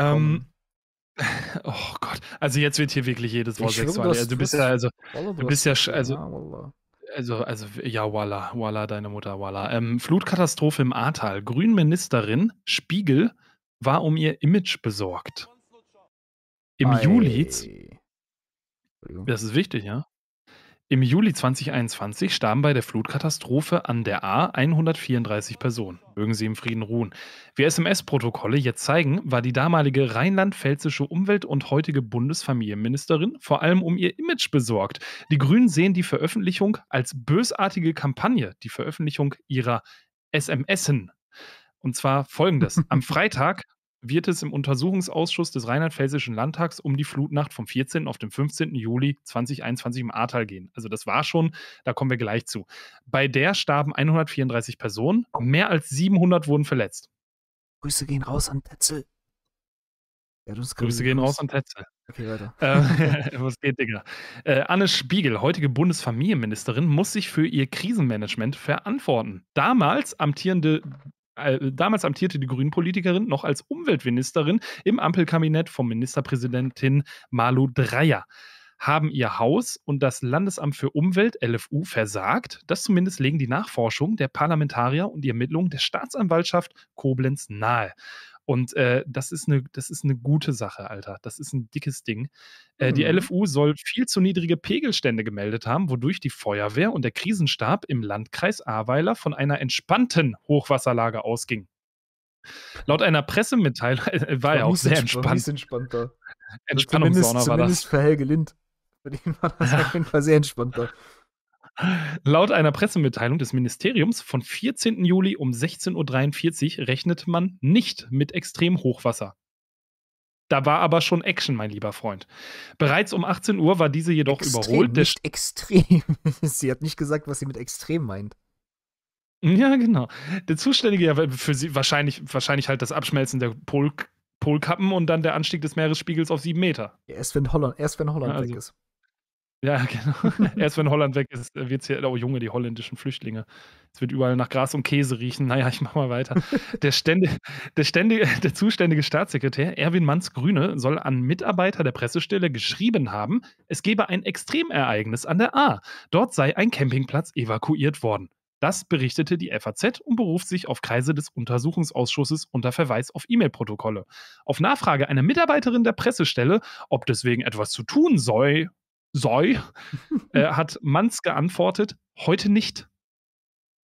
Ähm, oh Gott, also jetzt wird hier wirklich jedes Wort sexual. Also du also bist ja, also, du bist ja, also, also, also, ja, Walla, Walla, deine Mutter, Walla. Ähm, Flutkatastrophe im Ahrtal. Grünministerin Spiegel war um ihr Image besorgt. Im Juli. Das ist wichtig, ja. Im Juli 2021 starben bei der Flutkatastrophe an der A 134 Personen. Mögen sie im Frieden ruhen. Wie SMS-Protokolle jetzt zeigen, war die damalige rheinland-pfälzische Umwelt- und heutige Bundesfamilienministerin vor allem um ihr Image besorgt. Die Grünen sehen die Veröffentlichung als bösartige Kampagne, die Veröffentlichung ihrer SMSen. Und zwar folgendes. Am Freitag wird es im Untersuchungsausschuss des Rheinland-Pfälzischen Landtags um die Flutnacht vom 14. auf den 15. Juli 2021 im Ahrtal gehen. Also das war schon, da kommen wir gleich zu. Bei der starben 134 Personen, mehr als 700 wurden verletzt. Grüße gehen raus an Tetzel. Grüße gehen raus an Tetzel. Okay, weiter. Äh, was geht, Digga? Äh, Anne Spiegel, heutige Bundesfamilienministerin, muss sich für ihr Krisenmanagement verantworten. Damals amtierende damals amtierte die Grünen-Politikerin noch als Umweltministerin im Ampelkabinett von Ministerpräsidentin Malu Dreyer haben ihr Haus und das Landesamt für Umwelt, LFU, versagt. Das zumindest legen die Nachforschungen der Parlamentarier und die Ermittlungen der Staatsanwaltschaft Koblenz nahe. Und äh, das, ist eine, das ist eine gute Sache, Alter. Das ist ein dickes Ding. Äh, mhm. Die LFU soll viel zu niedrige Pegelstände gemeldet haben, wodurch die Feuerwehr und der Krisenstab im Landkreis Ahrweiler von einer entspannten Hochwasserlage ausging. Laut einer Pressemitteilung äh, war er auch sehr entspannt. Also Entspannungssauna war das. Zumindest für Helge Lind. Für den war das ja. auf jeden Fall sehr entspannter. Laut einer Pressemitteilung des Ministeriums von 14. Juli um 16.43 Uhr rechnet man nicht mit extrem Hochwasser. Da war aber schon Action, mein lieber Freund. Bereits um 18 Uhr war diese jedoch extrem, überholt. Nicht extrem. sie hat nicht gesagt, was sie mit extrem meint. Ja, genau. Der Zuständige, ja, für sie wahrscheinlich, wahrscheinlich halt das Abschmelzen der Pol Polkappen und dann der Anstieg des Meeresspiegels auf sieben Meter. erst wenn Holland, erst wenn Holland ja, also. weg ist. Ja, genau. Erst wenn Holland weg ist, äh, wird es hier, oh Junge, die holländischen Flüchtlinge. Es wird überall nach Gras und Käse riechen. Naja, ich mache mal weiter. Der, ständige, der, ständige, der zuständige Staatssekretär Erwin Manns Grüne soll an Mitarbeiter der Pressestelle geschrieben haben, es gebe ein Extremereignis an der A. Dort sei ein Campingplatz evakuiert worden. Das berichtete die FAZ und beruft sich auf Kreise des Untersuchungsausschusses unter Verweis auf E-Mail-Protokolle. Auf Nachfrage einer Mitarbeiterin der Pressestelle, ob deswegen etwas zu tun sei, Soi, äh, hat Manz geantwortet, heute nicht.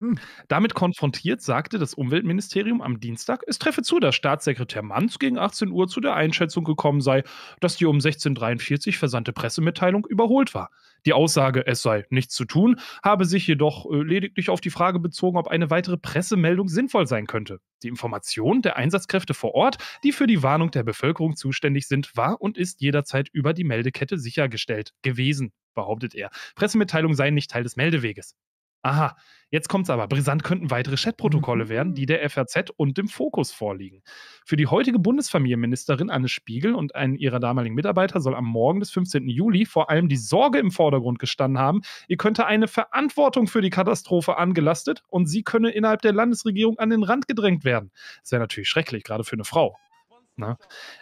Hm. Damit konfrontiert, sagte das Umweltministerium am Dienstag, es treffe zu, dass Staatssekretär Manz gegen 18 Uhr zu der Einschätzung gekommen sei, dass die um 16.43 Uhr versandte Pressemitteilung überholt war. Die Aussage, es sei nichts zu tun, habe sich jedoch äh, lediglich auf die Frage bezogen, ob eine weitere Pressemeldung sinnvoll sein könnte. Die Information der Einsatzkräfte vor Ort, die für die Warnung der Bevölkerung zuständig sind, war und ist jederzeit über die Meldekette sichergestellt gewesen, behauptet er. Pressemitteilungen seien nicht Teil des Meldeweges. Aha, jetzt kommt's aber. Brisant könnten weitere Chatprotokolle mhm. werden, die der FAZ und dem Fokus vorliegen. Für die heutige Bundesfamilienministerin Anne Spiegel und einen ihrer damaligen Mitarbeiter soll am Morgen des 15. Juli vor allem die Sorge im Vordergrund gestanden haben, ihr könnte eine Verantwortung für die Katastrophe angelastet und sie könne innerhalb der Landesregierung an den Rand gedrängt werden. Das wäre natürlich schrecklich, gerade für eine Frau. Na? Ne?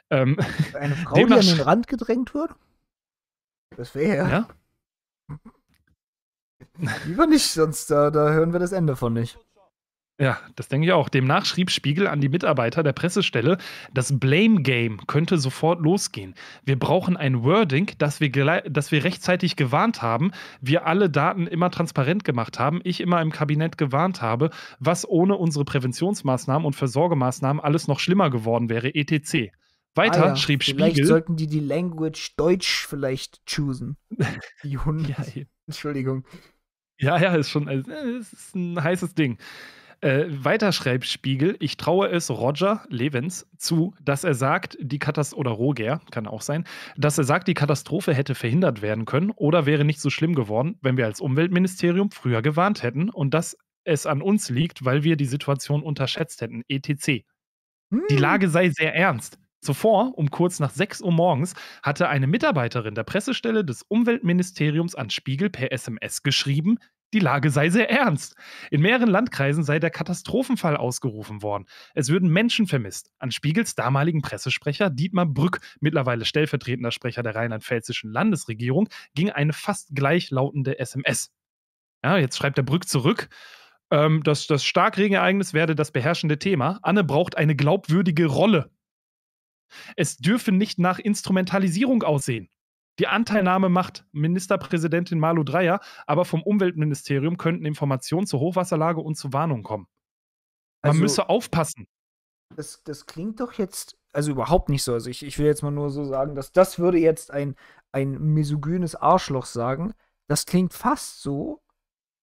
Ähm, eine Frau, die an den Rand gedrängt wird? Das wäre ja. Lieber nicht, sonst da, äh, da hören wir das Ende von nicht. Ja, das denke ich auch. Demnach schrieb Spiegel an die Mitarbeiter der Pressestelle, das Blame Game könnte sofort losgehen. Wir brauchen ein Wording, dass wir, dass wir rechtzeitig gewarnt haben, wir alle Daten immer transparent gemacht haben, ich immer im Kabinett gewarnt habe, was ohne unsere Präventionsmaßnahmen und Versorgemaßnahmen alles noch schlimmer geworden wäre, etc. Weiter ah ja, schrieb vielleicht Spiegel. Vielleicht sollten die die Language Deutsch vielleicht choosen. Die Hunde. ja, Entschuldigung. Ja, ja, ist schon äh, ist ein heißes Ding. Äh, weiter schreibt Spiegel, ich traue es Roger Levens zu, dass er sagt, die Katastrophe, oder Roger, kann auch sein, dass er sagt, die Katastrophe hätte verhindert werden können oder wäre nicht so schlimm geworden, wenn wir als Umweltministerium früher gewarnt hätten und dass es an uns liegt, weil wir die Situation unterschätzt hätten, etc. Hm. Die Lage sei sehr ernst. Zuvor, um kurz nach 6 Uhr morgens, hatte eine Mitarbeiterin der Pressestelle des Umweltministeriums an Spiegel per SMS geschrieben, die Lage sei sehr ernst. In mehreren Landkreisen sei der Katastrophenfall ausgerufen worden. Es würden Menschen vermisst. An Spiegels damaligen Pressesprecher Dietmar Brück, mittlerweile stellvertretender Sprecher der rheinland-pfälzischen Landesregierung, ging eine fast gleichlautende SMS. Ja, jetzt schreibt der Brück zurück. Ähm, das, das Starkregenereignis werde das beherrschende Thema. Anne braucht eine glaubwürdige Rolle. Es dürfe nicht nach Instrumentalisierung aussehen. Die Anteilnahme macht Ministerpräsidentin Malu Dreyer, aber vom Umweltministerium könnten Informationen zur Hochwasserlage und zu Warnungen kommen. Man also, müsse aufpassen. Das, das klingt doch jetzt, also überhaupt nicht so. Also ich, ich will jetzt mal nur so sagen, dass das würde jetzt ein, ein misogynes Arschloch sagen. Das klingt fast so,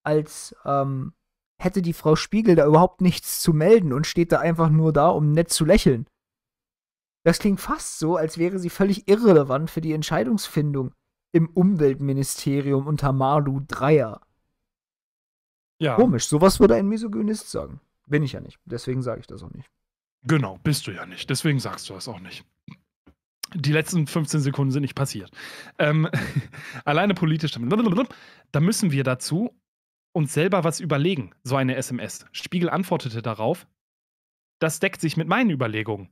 als ähm, hätte die Frau Spiegel da überhaupt nichts zu melden und steht da einfach nur da, um nett zu lächeln. Das klingt fast so, als wäre sie völlig irrelevant für die Entscheidungsfindung im Umweltministerium unter Malu Dreier. Ja. Komisch, sowas würde ein Misogynist sagen. Bin ich ja nicht, deswegen sage ich das auch nicht. Genau, bist du ja nicht, deswegen sagst du das auch nicht. Die letzten 15 Sekunden sind nicht passiert. Ähm, alleine politisch, da müssen wir dazu uns selber was überlegen, so eine SMS. Spiegel antwortete darauf, das deckt sich mit meinen Überlegungen.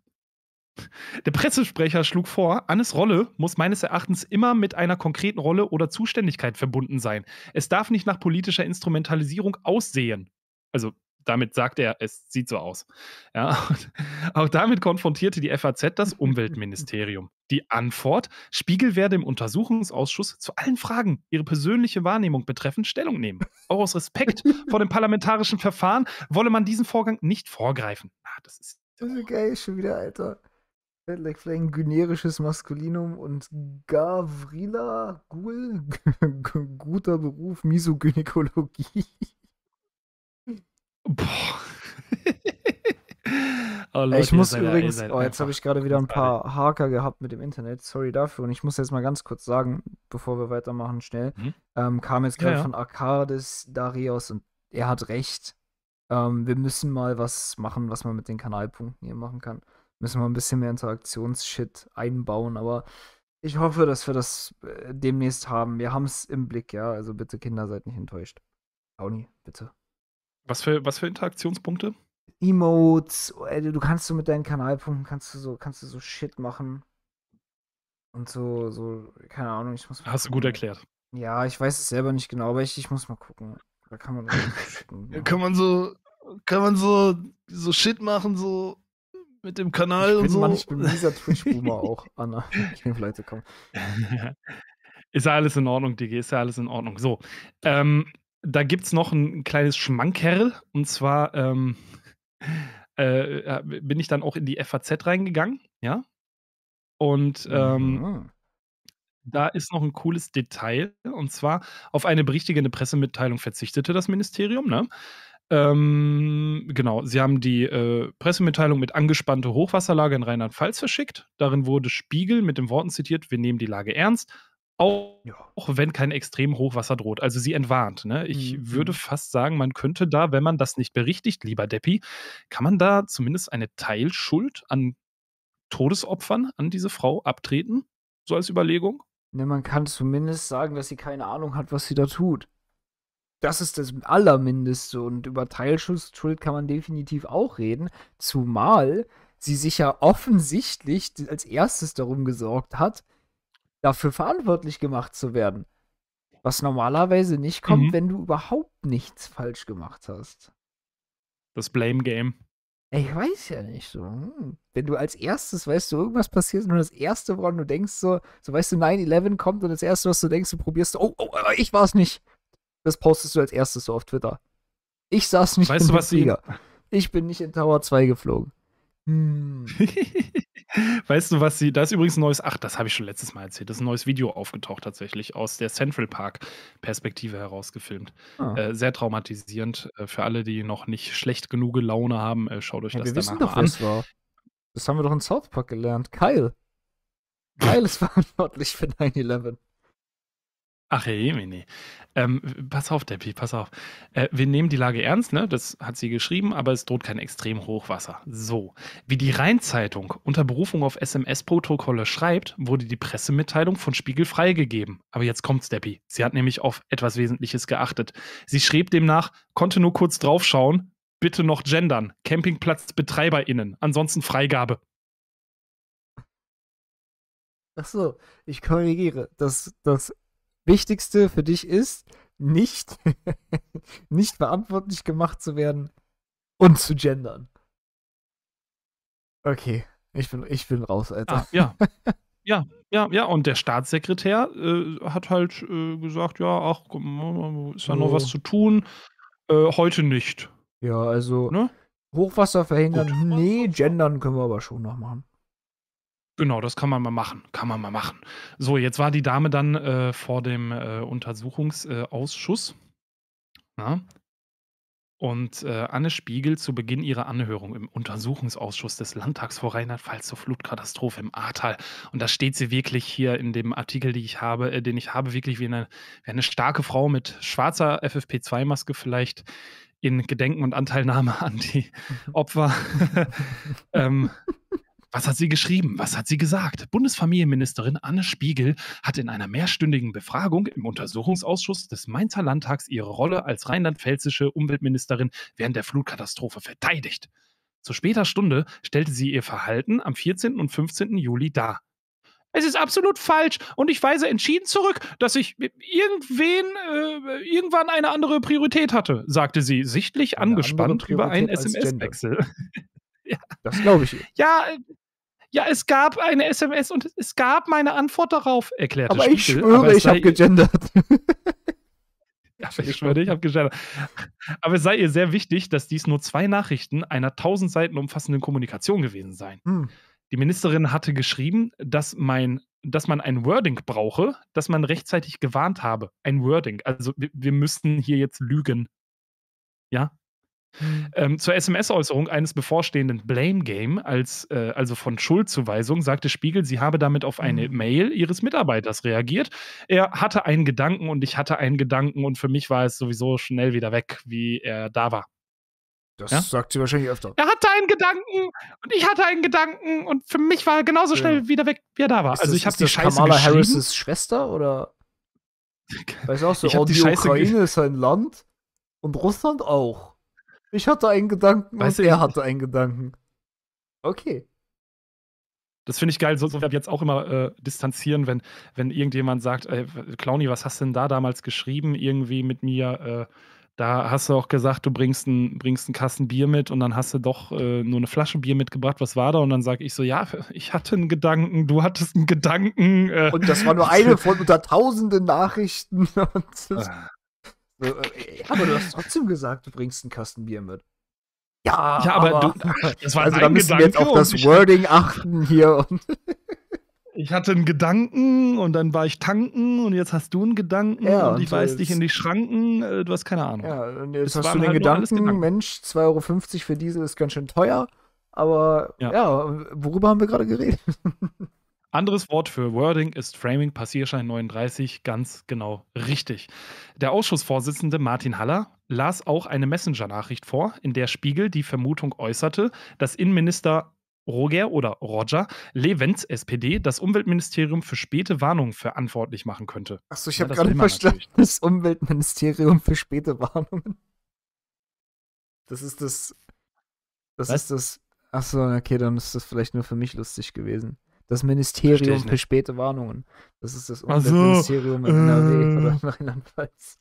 Der Pressesprecher schlug vor, Annes Rolle muss meines Erachtens immer mit einer konkreten Rolle oder Zuständigkeit verbunden sein. Es darf nicht nach politischer Instrumentalisierung aussehen. Also damit sagt er, es sieht so aus. Ja, auch damit konfrontierte die FAZ das Umweltministerium. Die Antwort, Spiegel werde im Untersuchungsausschuss zu allen Fragen ihre persönliche Wahrnehmung betreffend Stellung nehmen. Auch aus Respekt vor dem parlamentarischen Verfahren wolle man diesen Vorgang nicht vorgreifen. Ah, das ist das ist geil, schon wieder, Alter. Like Flame, generisches Maskulinum und Gavrila Gul, guter Beruf, Misogynäkologie. Boah. oh Leute, ich muss übrigens, oh, jetzt habe ich gerade wieder ein paar Haker gehabt mit dem Internet, sorry dafür. Und ich muss jetzt mal ganz kurz sagen, bevor wir weitermachen, schnell, hm? ähm, kam jetzt gerade ja, ja. von Arcades Darius und er hat recht. Ähm, wir müssen mal was machen, was man mit den Kanalpunkten hier machen kann. Müssen wir ein bisschen mehr Interaktionsshit einbauen, aber ich hoffe, dass wir das äh, demnächst haben. Wir haben es im Blick, ja. Also bitte, Kinder, seid nicht enttäuscht. Auni, bitte. Was für, was für Interaktionspunkte? Emotes, äh, du kannst so mit deinen Kanalpunkten kannst du so, kannst du so Shit machen. Und so, so, keine Ahnung, ich muss Hast gucken. du gut erklärt. Ja, ich weiß es selber nicht genau, aber ich, ich muss mal gucken. Da kann man. Kann man so, kann man so, so Shit machen, so mit dem Kanal ich und so. ich bin dieser Twitch-Boomer auch, Anna. Ich bin vielleicht gekommen. Ist ja alles in Ordnung, Digi, ist ja alles in Ordnung. So, ähm, da gibt es noch ein kleines Schmankerl und zwar ähm, äh, äh, bin ich dann auch in die FAZ reingegangen, ja. Und ähm, mhm. da ist noch ein cooles Detail und zwar auf eine berichtigende Pressemitteilung verzichtete das Ministerium, ne? Ähm, genau, sie haben die äh, Pressemitteilung mit angespannte Hochwasserlage in Rheinland-Pfalz verschickt. Darin wurde Spiegel mit den Worten zitiert: Wir nehmen die Lage ernst, auch, ja. auch wenn kein extrem Hochwasser droht. Also sie entwarnt. Ne? Ich mhm. würde mhm. fast sagen, man könnte da, wenn man das nicht berichtigt, lieber Deppi, kann man da zumindest eine Teilschuld an Todesopfern an diese Frau abtreten? So als Überlegung? Ne, man kann zumindest sagen, dass sie keine Ahnung hat, was sie da tut das ist das Allermindeste. Und über Teilschuld kann man definitiv auch reden. Zumal sie sich ja offensichtlich als erstes darum gesorgt hat, dafür verantwortlich gemacht zu werden. Was normalerweise nicht kommt, mhm. wenn du überhaupt nichts falsch gemacht hast. Das Blame Game. Ich weiß ja nicht so. Hm. Wenn du als erstes, weißt du, irgendwas passiert und das erste, woran du denkst, so, so weißt du, 9-11 kommt und das erste, was du denkst, du probierst, oh, oh, oh ich war es nicht. Das postest du als erstes so auf Twitter. Ich saß nicht weißt in du, Flieger. Sie... Ich bin nicht in Tower 2 geflogen. Hm. weißt du, was sie. Da ist übrigens ein neues. Ach, das habe ich schon letztes Mal erzählt. Das ist ein neues Video aufgetaucht, tatsächlich, aus der Central Park-Perspektive herausgefilmt. Ah. Äh, sehr traumatisierend. Äh, für alle, die noch nicht schlecht genug Laune haben, äh, schaut euch ja, das wir wissen doch, an. Das, war. das haben wir doch in South Park gelernt. Kyle. Kyle ist verantwortlich für 9-11. Ach Jemine. Ähm, pass auf, Deppi, pass auf. Äh, wir nehmen die Lage ernst, ne? Das hat sie geschrieben, aber es droht kein extrem Hochwasser. So. Wie die Rheinzeitung unter Berufung auf SMS-Protokolle schreibt, wurde die Pressemitteilung von Spiegel freigegeben. Aber jetzt kommt's, Deppi. Sie hat nämlich auf etwas Wesentliches geachtet. Sie schrieb demnach, konnte nur kurz draufschauen, bitte noch gendern. CampingplatzbetreiberInnen. Ansonsten Freigabe. Ach so, ich korrigiere. Das, das Wichtigste für dich ist, nicht, nicht verantwortlich gemacht zu werden und zu gendern. Okay, ich bin, ich bin raus, Alter. Ah, ja. Ja, ja, ja. Und der Staatssekretär äh, hat halt äh, gesagt, ja, ach, ist ja noch was zu tun. Äh, heute nicht. Ja, also ne? Hochwasser verhindern, Gut. nee, gendern können wir aber schon noch machen. Genau, das kann man mal machen. Kann man mal machen. So, jetzt war die Dame dann äh, vor dem äh, Untersuchungsausschuss. Na? Ne? Und äh, Anne Spiegel zu Beginn ihrer Anhörung im Untersuchungsausschuss des Landtags vor Rheinland-Pfalz zur Flutkatastrophe im Ahrtal. Und da steht sie wirklich hier in dem Artikel, ich habe, äh, den ich habe, wirklich wie eine, wie eine starke Frau mit schwarzer FFP2-Maske vielleicht in Gedenken und Anteilnahme an die Opfer ähm, was hat sie geschrieben? Was hat sie gesagt? Bundesfamilienministerin Anne Spiegel hat in einer mehrstündigen Befragung im Untersuchungsausschuss des Mainzer Landtags ihre Rolle als rheinland-pfälzische Umweltministerin während der Flutkatastrophe verteidigt. Zu später Stunde stellte sie ihr Verhalten am 14. und 15. Juli dar. Es ist absolut falsch und ich weise entschieden zurück, dass ich irgendwen äh, irgendwann eine andere Priorität hatte, sagte sie, sichtlich eine angespannt über einen SMS-Wechsel. ja. Das glaube ich. Ja, ja, es gab eine SMS und es gab meine Antwort darauf, erklärte Aber Spiegel. ich schwöre, aber ich habe gegendert. ja, ich schwöre, ich habe gegendert. Aber es sei ihr sehr wichtig, dass dies nur zwei Nachrichten einer tausend Seiten umfassenden Kommunikation gewesen seien. Hm. Die Ministerin hatte geschrieben, dass, mein, dass man ein Wording brauche, dass man rechtzeitig gewarnt habe. Ein Wording. Also wir, wir müssten hier jetzt lügen. Ja, ähm, zur SMS-Äußerung eines bevorstehenden Blame Game, als, äh, also von Schuldzuweisung, sagte Spiegel, sie habe damit auf eine mhm. Mail ihres Mitarbeiters reagiert. Er hatte einen Gedanken und ich hatte einen Gedanken und für mich war es sowieso schnell wieder weg, wie er da war. Das ja? sagt sie wahrscheinlich öfter. Er hatte einen Gedanken und ich hatte einen Gedanken und für mich war er genauso schnell wieder weg, wie er da war. Ist also das, ich habe die Scheiße Kamala Harris' Schwester oder? Weißt du auch so, ich oh, die, die Ukraine ist ein Land und Russland auch. Ich hatte einen Gedanken weißt und du, er hatte einen Gedanken. Okay. Das finde ich geil. So, so werde ich jetzt auch immer äh, distanzieren, wenn, wenn irgendjemand sagt, ey, Clowny, was hast du denn da damals geschrieben? Irgendwie mit mir, äh, da hast du auch gesagt, du bringst, ein, bringst einen Kasten Bier mit und dann hast du doch äh, nur eine Flasche Bier mitgebracht. Was war da? Und dann sage ich so, ja, ich hatte einen Gedanken, du hattest einen Gedanken. Äh. und das war nur eine von unter tausenden Nachrichten. Ja, äh, äh, äh, aber du hast trotzdem gesagt, du bringst einen Kasten Bier mit. Ja, ja aber, aber du, das war also da müssen Gedanke wir jetzt auf das Wording achten hier. ich hatte einen Gedanken und dann war ich tanken und jetzt hast du einen Gedanken ja, und ich weiß dich in die Schranken. Du hast keine Ahnung. Ja, und jetzt das hast du den halt Gedanken, Gedanken, Mensch, 2,50 Euro für Diesel ist ganz schön teuer. Aber ja, ja worüber haben wir gerade geredet? Anderes Wort für Wording ist Framing Passierschein 39 ganz genau richtig. Der Ausschussvorsitzende Martin Haller las auch eine Messenger-Nachricht vor, in der Spiegel die Vermutung äußerte, dass Innenminister Roger oder Roger Levens SPD, das Umweltministerium für späte Warnungen verantwortlich machen könnte. Achso, ich habe gerade verstanden, das Umweltministerium für späte Warnungen. Das ist das. Das Was? ist das. Achso, okay, dann ist das vielleicht nur für mich lustig gewesen. Das Ministerium für späte Warnungen. Das ist das Umweltministerium so, in NRW äh, oder Rheinland-Pfalz.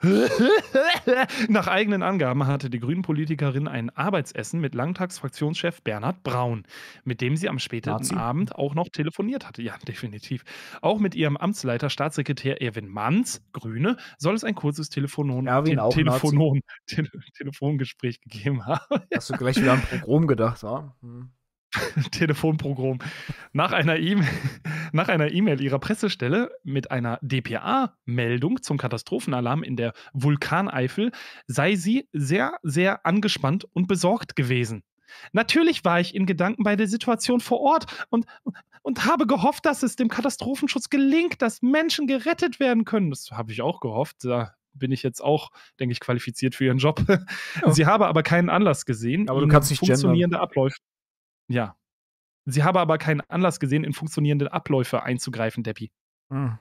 Nach eigenen Angaben hatte die Grünen-Politikerin ein Arbeitsessen mit Landtagsfraktionschef Bernhard Braun, mit dem sie am späten Nazi. Abend auch noch telefoniert hatte. Ja, definitiv. Auch mit ihrem Amtsleiter Staatssekretär Erwin Manz, Grüne, soll es ein kurzes Telefonon, Te Telefonon Te Telefongespräch gegeben haben. Hast du gleich wieder an Pogrom gedacht, ja? Hm. Telefonprogramm e-, nach einer E-Mail e ihrer Pressestelle mit einer DPA-Meldung zum Katastrophenalarm in der Vulkaneifel sei sie sehr sehr angespannt und besorgt gewesen. Natürlich war ich in Gedanken bei der Situation vor Ort und, und habe gehofft, dass es dem Katastrophenschutz gelingt, dass Menschen gerettet werden können. Das habe ich auch gehofft. Da bin ich jetzt auch, denke ich, qualifiziert für ihren Job. Ja. Sie habe aber keinen Anlass gesehen, aber du kannst nicht funktionierende gendern. Abläufe. Ja. Sie habe aber keinen Anlass gesehen, in funktionierende Abläufe einzugreifen, Deppie. Mhm.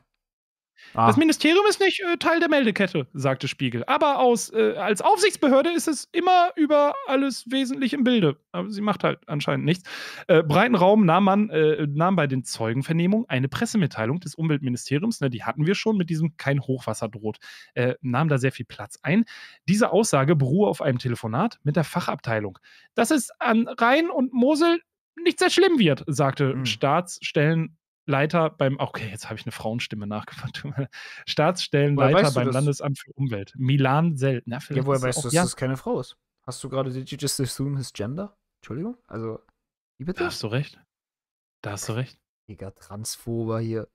Ah. Das Ministerium ist nicht äh, Teil der Meldekette, sagte Spiegel. Aber aus, äh, als Aufsichtsbehörde ist es immer über alles wesentlich im Bilde. Aber sie macht halt anscheinend nichts. Äh, breiten Raum nahm man äh, nahm bei den Zeugenvernehmungen eine Pressemitteilung des Umweltministeriums, ne, die hatten wir schon mit diesem kein Hochwasser droht, äh, nahm da sehr viel Platz ein. Diese Aussage beruhe auf einem Telefonat mit der Fachabteilung. Dass es an Rhein und Mosel nicht sehr schlimm wird, sagte mhm. Staatsstellen Leiter beim, okay, jetzt habe ich eine Frauenstimme nachgemacht. Staatsstellenleiter weißt du beim das? Landesamt für Umwelt. Milan Sell. Na, ja, woher weißt du, dass ja. das keine Frau ist? Hast du gerade, did you just assume his gender? Entschuldigung? Also, wie bitte? Da hast du recht. Da hast du recht. Digga, Transphober hier.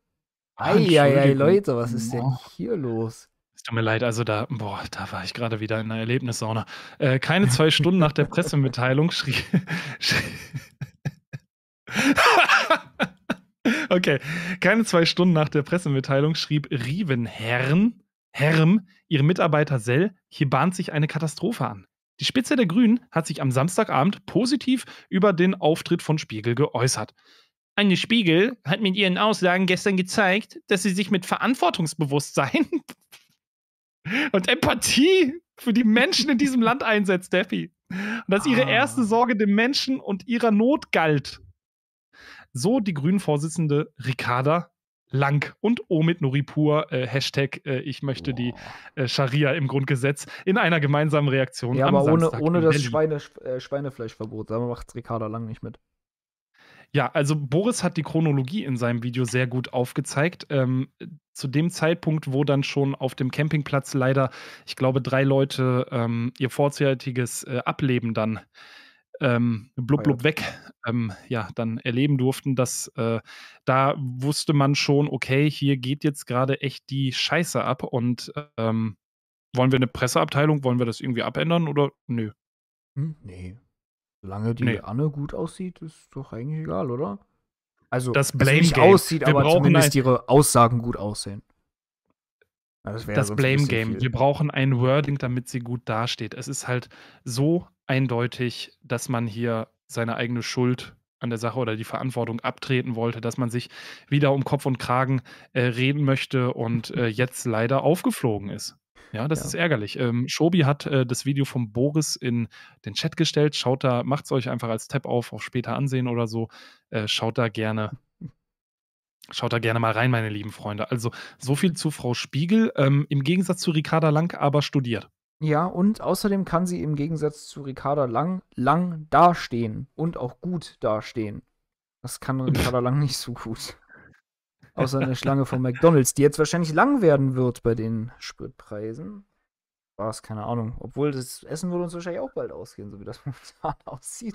Eieiei, Leute, was ist denn hier los? Es tut mir leid, also da, boah, da war ich gerade wieder in einer Erlebnissauna. Äh, keine zwei Stunden nach der Pressemitteilung schrie. schrie Okay, keine zwei Stunden nach der Pressemitteilung schrieb Rievenherrn, Herm, ihre Mitarbeiter Sell, hier bahnt sich eine Katastrophe an. Die Spitze der Grünen hat sich am Samstagabend positiv über den Auftritt von Spiegel geäußert. Eine Spiegel hat mit ihren Aussagen gestern gezeigt, dass sie sich mit Verantwortungsbewusstsein und Empathie für die Menschen in diesem Land einsetzt, Deppy. Und dass ihre ah. erste Sorge dem Menschen und ihrer Not galt. So die Grünen-Vorsitzende Ricarda Lang und Omid Nuripur, äh, Hashtag äh, ich möchte die äh, Scharia im Grundgesetz, in einer gemeinsamen Reaktion. Ja, aber ohne, ohne das Schweine, äh, Schweinefleischverbot, da macht Ricarda Lang nicht mit. Ja, also Boris hat die Chronologie in seinem Video sehr gut aufgezeigt. Ähm, zu dem Zeitpunkt, wo dann schon auf dem Campingplatz leider, ich glaube, drei Leute ähm, ihr vorzeitiges äh, Ableben dann äh, ähm, blub ah, blub weg ähm, ja dann erleben durften, dass äh, da wusste man schon, okay, hier geht jetzt gerade echt die Scheiße ab und ähm, wollen wir eine Presseabteilung, wollen wir das irgendwie abändern oder nö? Hm, nee. Solange die nee. Anne gut aussieht, ist doch eigentlich egal, oder? Also, das also Blame also nicht aussieht, wir aber zumindest ihre Aussagen gut aussehen. Das, das Blame Game. Wir brauchen ein Wording, damit sie gut dasteht. Es ist halt so eindeutig, dass man hier seine eigene Schuld an der Sache oder die Verantwortung abtreten wollte, dass man sich wieder um Kopf und Kragen äh, reden möchte und äh, jetzt leider aufgeflogen ist. Ja, das ja. ist ärgerlich. Ähm, Shobi hat äh, das Video von Boris in den Chat gestellt. Schaut da, macht es euch einfach als Tab auf, auch später ansehen oder so. Äh, schaut da gerne Schaut da gerne mal rein, meine lieben Freunde. Also so viel zu Frau Spiegel, ähm, im Gegensatz zu Ricarda Lang aber studiert. Ja, und außerdem kann sie im Gegensatz zu Ricarda Lang lang dastehen und auch gut dastehen. Das kann Ricarda Lang nicht so gut. Außer eine Schlange von McDonalds, die jetzt wahrscheinlich lang werden wird bei den Spritpreisen. War es, keine Ahnung. Obwohl das Essen würde uns wahrscheinlich auch bald ausgehen, so wie das momentan aussieht.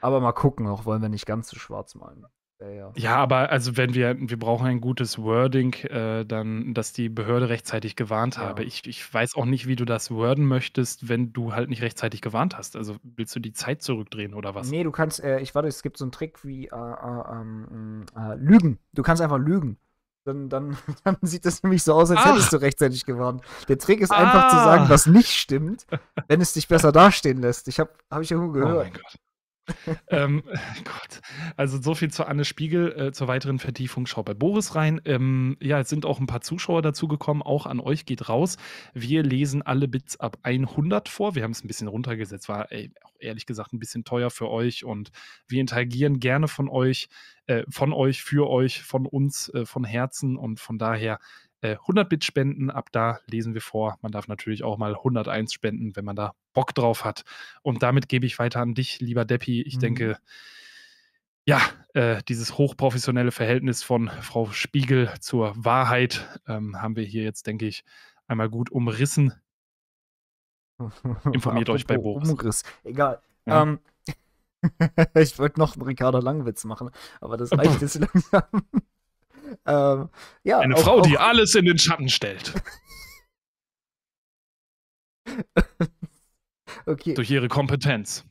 Aber mal gucken, auch wollen wir nicht ganz so schwarz malen. Ja, ja. ja, aber also wenn wir, wir brauchen ein gutes Wording, äh, dann, dass die Behörde rechtzeitig gewarnt ja. habe. Ich, ich weiß auch nicht, wie du das worden möchtest, wenn du halt nicht rechtzeitig gewarnt hast. Also willst du die Zeit zurückdrehen oder was? Nee, du kannst, äh, ich warte, es gibt so einen Trick wie äh, äh, ähm, äh Lügen. Du kannst einfach lügen. Dann, dann, dann sieht das nämlich so aus, als ah. hättest du rechtzeitig gewarnt. Der Trick ist ah. einfach zu ah! sagen, was nicht stimmt, wenn es dich besser dastehen lässt. Ich habe hab ich irgendwo gehört. Oh mein Gott ähm, Gott. Also so viel zu Anne Spiegel. Äh, zur weiteren Vertiefung schaut bei Boris rein. Ähm, ja, es sind auch ein paar Zuschauer dazugekommen. Auch an euch geht raus. Wir lesen alle Bits ab 100 vor. Wir haben es ein bisschen runtergesetzt. War ey, ehrlich gesagt ein bisschen teuer für euch und wir interagieren gerne von euch, äh, von euch, für euch, von uns, äh, von Herzen und von daher 100-Bit äh, spenden. Ab da lesen wir vor. Man darf natürlich auch mal 101 spenden, wenn man da Bock drauf hat. Und damit gebe ich weiter an dich, lieber Deppi. Ich mhm. denke, ja, äh, dieses hochprofessionelle Verhältnis von Frau Spiegel zur Wahrheit ähm, haben wir hier jetzt, denke ich, einmal gut umrissen. Informiert euch bei Boris. Umriss. Egal. Ja. Ähm, ich wollte noch einen Ricardo Langwitz machen, aber das reicht jetzt langsam. Ähm, ja, Eine auch, Frau, die alles in den Schatten stellt. okay. Durch ihre Kompetenz.